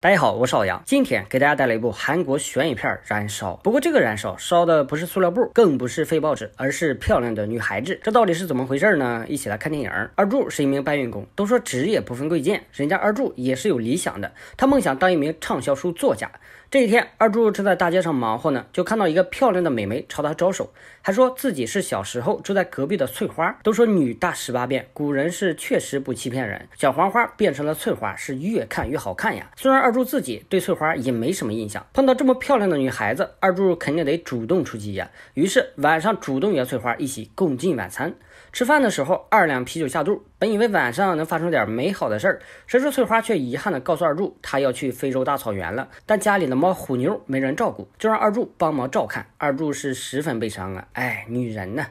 大家好，我是老阳，今天给大家带来一部韩国悬疑片《燃烧》。不过这个燃烧烧的不是塑料布，更不是废报纸，而是漂亮的女孩子。这到底是怎么回事呢？一起来看电影。二柱是一名搬运工，都说职业不分贵贱，人家二柱也是有理想的，他梦想当一名畅销书作家。这一天，二柱正在大街上忙活呢，就看到一个漂亮的美眉朝他招手，还说自己是小时候住在隔壁的翠花。都说女大十八变，古人是确实不欺骗人。小黄花变成了翠花，是越看越好看呀。虽然二柱自己对翠花也没什么印象，碰到这么漂亮的女孩子，二柱肯定得主动出击呀。于是晚上主动约翠花一起共进晚餐。吃饭的时候，二两啤酒下肚，本以为晚上能发生点美好的事儿，谁知翠花却遗憾地告诉二柱，她要去非洲大草原了。但家里呢？猫虎妞没人照顾，就让二柱帮忙照看。二柱是十分悲伤啊！哎，女人呢？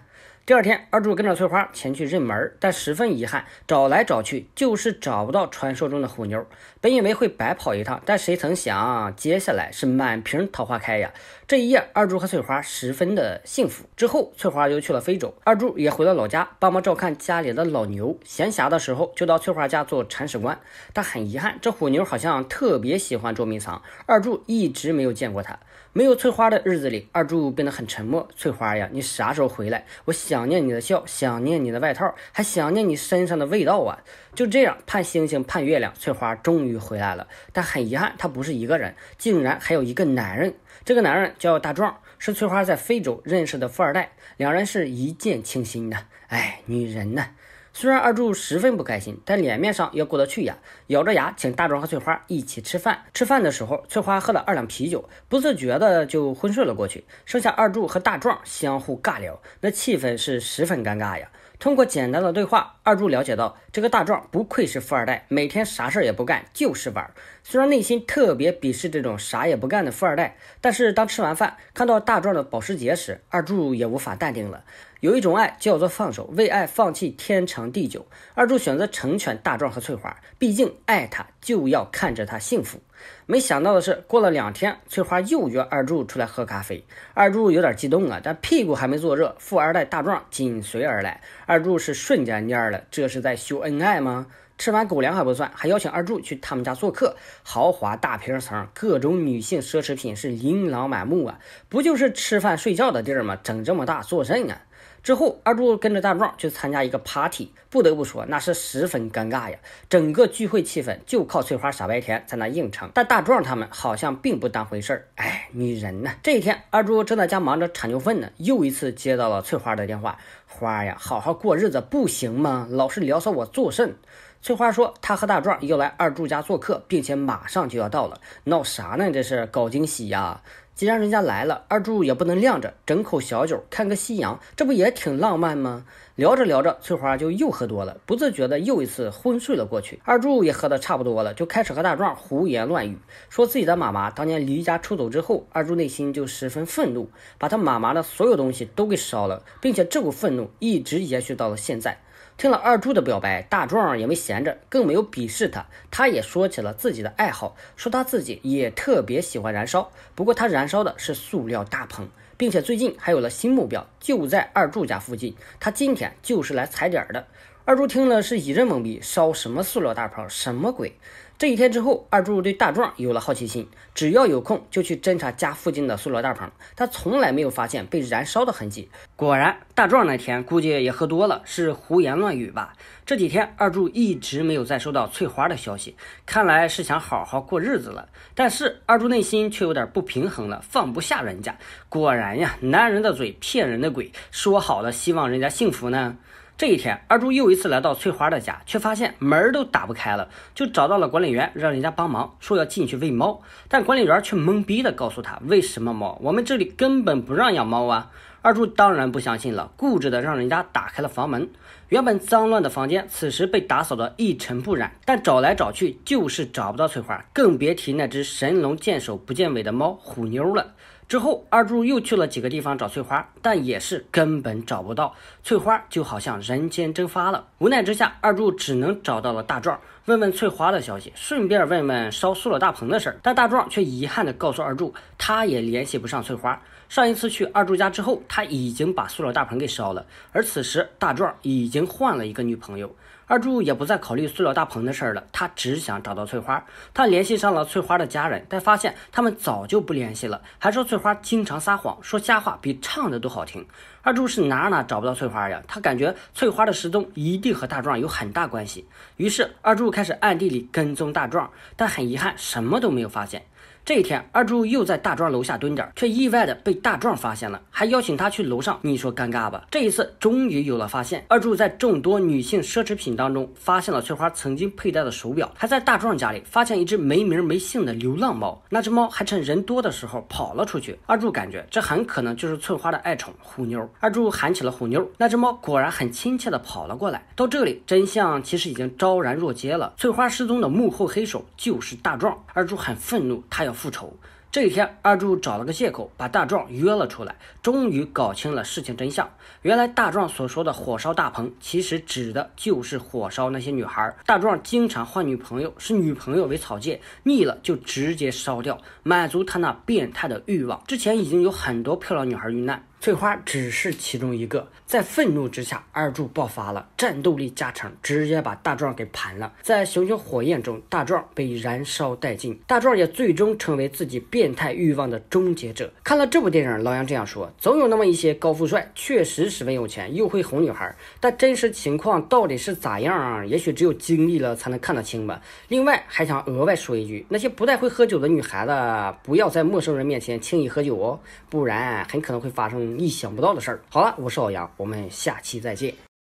第二天，二柱跟着翠花前去认门，但十分遗憾，找来找去就是找不到传说中的虎妞。本以为会白跑一趟，但谁曾想，接下来是满屏桃花开呀！这一夜，二柱和翠花十分的幸福。之后，翠花又去了非洲，二柱也回了老家，帮忙照看家里的老牛。闲暇的时候，就到翠花家做铲屎官。但很遗憾，这虎妞好像特别喜欢捉迷藏，二柱一直没有见过她。没有翠花的日子里，二柱变得很沉默。翠花呀，你啥时候回来？我想。想念你的笑，想念你的外套，还想念你身上的味道啊！就这样盼星星盼月亮，翠花终于回来了。但很遗憾，她不是一个人，竟然还有一个男人。这个男人叫大壮，是翠花在非洲认识的富二代，两人是一见倾心的。哎，女人呢？虽然二柱十分不开心，但脸面上要过得去呀，咬着牙请大壮和翠花一起吃饭。吃饭的时候，翠花喝了二两啤酒，不自觉的就昏睡了过去，剩下二柱和大壮相互尬聊，那气氛是十分尴尬呀。通过简单的对话，二柱了解到这个大壮不愧是富二代，每天啥事儿也不干就是玩。虽然内心特别鄙视这种啥也不干的富二代，但是当吃完饭看到大壮的保时捷时，二柱也无法淡定了。有一种爱叫做放手，为爱放弃天长地久。二柱选择成全大壮和翠花，毕竟爱他就要看着他幸福。没想到的是，过了两天，翠花又约二柱出来喝咖啡。二柱有点激动啊，但屁股还没坐热，富二代大壮紧随而来。二柱是瞬间蔫了，这是在秀恩爱吗？吃完狗粮还不算，还邀请二柱去他们家做客。豪华大平层，各种女性奢侈品是琳琅满目啊！不就是吃饭睡觉的地儿吗？整这么大做甚啊？之后，二柱跟着大壮去参加一个 party，不得不说，那是十分尴尬呀。整个聚会气氛就靠翠花傻白甜在那硬撑，但大壮他们好像并不当回事儿。哎，女人呐！这一天，二柱正在家忙着铲牛粪呢，又一次接到了翠花的电话：“花呀，好好过日子不行吗？老是聊骚我作甚？”翠花说：“她和大壮要来二柱家做客，并且马上就要到了，闹啥呢？这是搞惊喜呀！”既然人家来了，二柱也不能晾着，整口小酒，看个夕阳，这不也挺浪漫吗？聊着聊着，翠花就又喝多了，不自觉的又一次昏睡了过去。二柱也喝得差不多了，就开始和大壮胡言乱语，说自己的妈妈当年离家出走之后，二柱内心就十分愤怒，把他妈妈的所有东西都给烧了，并且这股愤怒一直延续到了现在。听了二柱的表白，大壮也没闲着，更没有鄙视他。他也说起了自己的爱好，说他自己也特别喜欢燃烧，不过他燃烧的是塑料大棚，并且最近还有了新目标，就在二柱家附近。他今天就是来踩点的。二柱听了是一阵懵逼，烧什么塑料大棚，什么鬼？这几天之后，二柱对大壮有了好奇心，只要有空就去侦查家附近的塑料大棚，他从来没有发现被燃烧的痕迹。果然，大壮那天估计也喝多了，是胡言乱语吧？这几天，二柱一直没有再收到翠花的消息，看来是想好好过日子了。但是，二柱内心却有点不平衡了，放不下人家。果然呀，男人的嘴骗人的鬼，说好了希望人家幸福呢。这一天，二柱又一次来到翠花的家，却发现门都打不开了，就找到了管理员，让人家帮忙，说要进去喂猫。但管理员却懵逼的告诉他，为什么猫？我们这里根本不让养猫啊！二柱当然不相信了，固执的让人家打开了房门。原本脏乱的房间，此时被打扫得一尘不染。但找来找去，就是找不到翠花，更别提那只神龙见首不见尾的猫虎妞了。之后，二柱又去了几个地方找翠花，但也是根本找不到翠花，就好像人间蒸发了。无奈之下，二柱只能找到了大壮，问问翠花的消息，顺便问问烧塑料大棚的事儿。但大壮却遗憾地告诉二柱，他也联系不上翠花。上一次去二柱家之后，他已经把塑料大棚给烧了。而此时，大壮已经换了一个女朋友。二柱也不再考虑塑料大棚的事儿了，他只想找到翠花。他联系上了翠花的家人，但发现他们早就不联系了，还说翠花经常撒谎，说瞎话比唱的都好听。二柱是哪哪找不到翠花呀！他感觉翠花的失踪一定和大壮有很大关系，于是二柱开始暗地里跟踪大壮，但很遗憾，什么都没有发现。这一天，二柱又在大壮楼下蹲点，却意外的被大壮发现了，还邀请他去楼上。你说尴尬吧？这一次终于有了发现，二柱在众多女性奢侈品当中发现了翠花曾经佩戴的手表，还在大壮家里发现一只没名没姓的流浪猫。那只猫还趁人多的时候跑了出去。二柱感觉这很可能就是翠花的爱宠虎妞。二柱喊起了虎妞，那只猫果然很亲切的跑了过来。到这里，真相其实已经昭然若揭了。翠花失踪的幕后黑手就是大壮。二柱很愤怒，他要。复仇这一天，二柱找了个借口把大壮约了出来，终于搞清了事情真相。原来大壮所说的“火烧大棚”，其实指的就是火烧那些女孩。大壮经常换女朋友，视女朋友为草芥，腻了就直接烧掉，满足他那变态的欲望。之前已经有很多漂亮女孩遇难。翠花只是其中一个，在愤怒之下，二柱爆发了战斗力加成，直接把大壮给盘了。在熊熊火焰中，大壮被燃烧殆尽，大壮也最终成为自己变态欲望的终结者。看了这部电影，老杨这样说：总有那么一些高富帅，确实十分有钱，又会哄女孩，但真实情况到底是咋样啊？也许只有经历了才能看得清吧。另外，还想额外说一句：那些不太会喝酒的女孩子，不要在陌生人面前轻易喝酒哦，不然很可能会发生。意想不到的事儿。好了，我是老杨，我们下期再见。